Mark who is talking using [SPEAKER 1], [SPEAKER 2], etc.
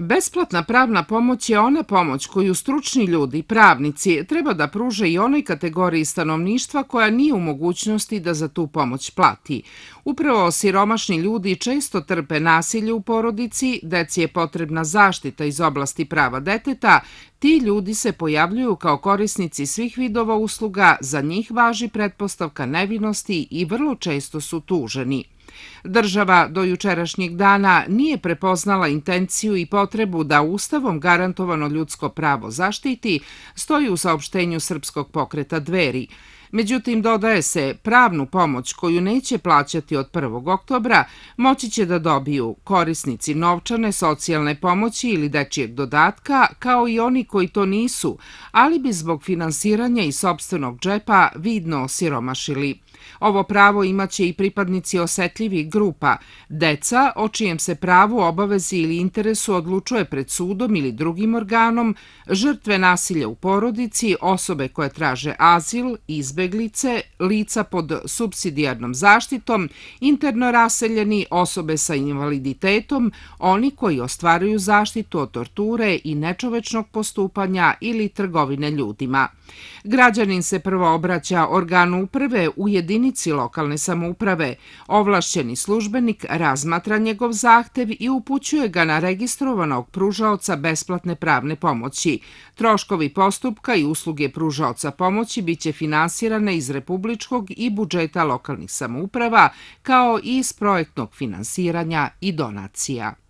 [SPEAKER 1] Besplatna pravna pomoć je ona pomoć koju stručni ljudi, pravnici, treba da pruže i onoj kategoriji stanovništva koja nije u mogućnosti da za tu pomoć plati. Upravo siromašni ljudi često trpe nasilje u porodici, deci je potrebna zaštita iz oblasti prava deteta, ti ljudi se pojavljuju kao korisnici svih vidova usluga, za njih važi pretpostavka nevinosti i vrlo često su tuženi. Država do jučerašnjeg dana nije prepoznala intenciju i potrebu da Ustavom garantovano ljudsko pravo zaštiti, stoji u saopštenju Srpskog pokreta Dveri. Međutim, dodaje se, pravnu pomoć koju neće plaćati od 1. oktobra moći će da dobiju korisnici novčane, socijalne pomoći ili dečijeg dodatka, kao i oni koji to nisu, ali bi zbog finansiranja i sobstvenog džepa vidno osiromašili. Ovo pravo imaće i pripadnici osetljivih grupa, deca o čijem se pravu, obavezi ili interesu odlučuje pred sudom ili drugim organom, žrtve nasilja u porodici, osobe koje traže azil, izbjeg, izbeglice, lica pod subsidijarnom zaštitom, interno raseljeni, osobe sa invaliditetom, oni koji ostvaruju zaštitu od torture i nečovečnog postupanja ili trgovine ljudima. Građanin se prvo obraća organu uprave u jedinici lokalne samouprave. Ovlašćeni službenik razmatra njegov zahtev i upućuje ga na registrovanog pružaoca besplatne pravne pomoći. Troškovi postupka i usluge pružaoca pomoći bit će finansirane iz republičkog i budžeta lokalnih samouprava kao i iz projektnog finansiranja i donacija.